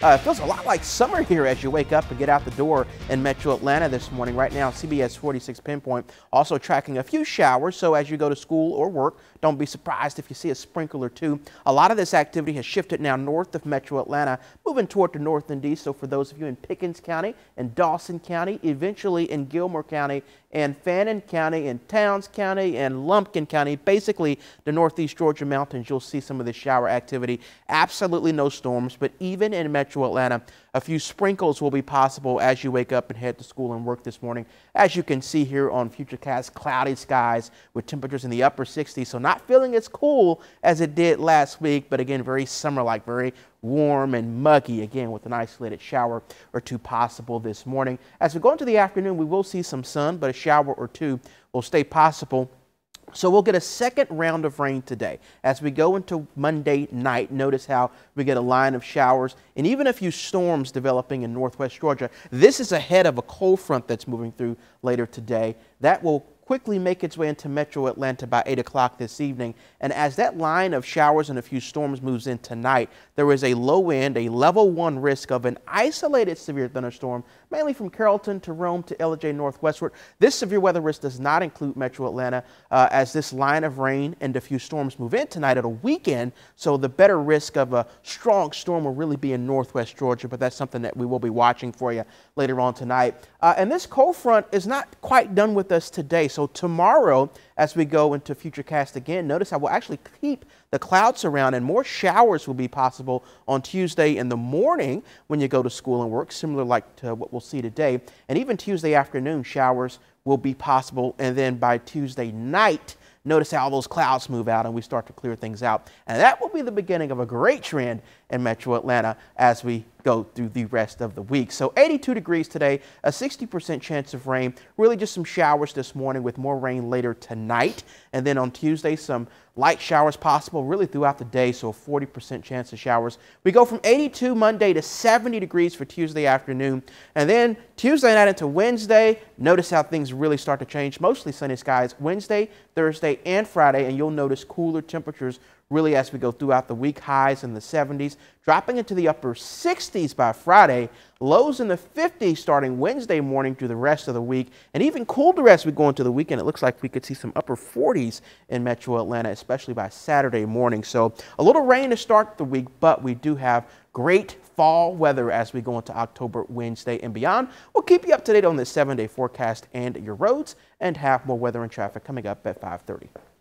Uh, it feels a lot like summer here as you wake up and get out the door in metro Atlanta this morning. Right now, CBS 46 Pinpoint also tracking a few showers, so as you go to school or work, don't be surprised if you see a sprinkle or two. A lot of this activity has shifted now north of metro Atlanta, moving toward the north and east. So for those of you in Pickens County and Dawson County, eventually in Gilmore County and Fannin County and Towns County and Lumpkin County, basically the northeast Georgia mountains, you'll see some of the shower activity. Absolutely no storms, but even in metro Atlanta, a few sprinkles will be possible as you wake up and head to school and work this morning. As you can see here on Futurecast, cloudy skies with temperatures in the upper 60s. So not feeling as cool as it did last week, but again, very summer-like, very warm and muggy again with an isolated shower or two possible this morning. As we go into the afternoon, we will see some sun, but a shower or two will stay possible so we'll get a second round of rain today. As we go into Monday night, notice how we get a line of showers and even a few storms developing in northwest Georgia. This is ahead of a cold front that's moving through later today. That will quickly make its way into metro Atlanta by 8 o'clock this evening. And as that line of showers and a few storms moves in tonight, there is a low end, a level one risk of an isolated severe thunderstorm, mainly from Carrollton to Rome to LJ northwestward. This severe weather risk does not include metro Atlanta uh, as this line of rain and a few storms move in tonight at a weekend. So the better risk of a strong storm will really be in northwest Georgia, but that's something that we will be watching for you later on tonight. Uh, and this cold front is not quite done with us today. So so tomorrow, as we go into Futurecast again, notice I will actually keep the clouds around and more showers will be possible on Tuesday in the morning when you go to school and work, similar like to what we'll see today. And even Tuesday afternoon, showers will be possible. And then by Tuesday night, notice how those clouds move out and we start to clear things out. And that will be the beginning of a great trend in metro Atlanta as we go through the rest of the week. So 82 degrees today, a 60% chance of rain, really just some showers this morning with more rain later tonight. And then on Tuesday, some light showers possible really throughout the day, so a 40% chance of showers. We go from 82 Monday to 70 degrees for Tuesday afternoon. And then Tuesday night into Wednesday, notice how things really start to change. Mostly sunny skies Wednesday, Thursday, and Friday, and you'll notice cooler temperatures really as we go throughout the week, highs in the 70s, dropping into the upper 60s by Friday, lows in the 50s starting Wednesday morning through the rest of the week, and even colder as we go into the weekend. It looks like we could see some upper 40s in metro Atlanta, especially by Saturday morning. So a little rain to start the week, but we do have great fall weather as we go into October, Wednesday, and beyond. We'll keep you up to date on the seven-day forecast and your roads, and have more weather and traffic coming up at 530.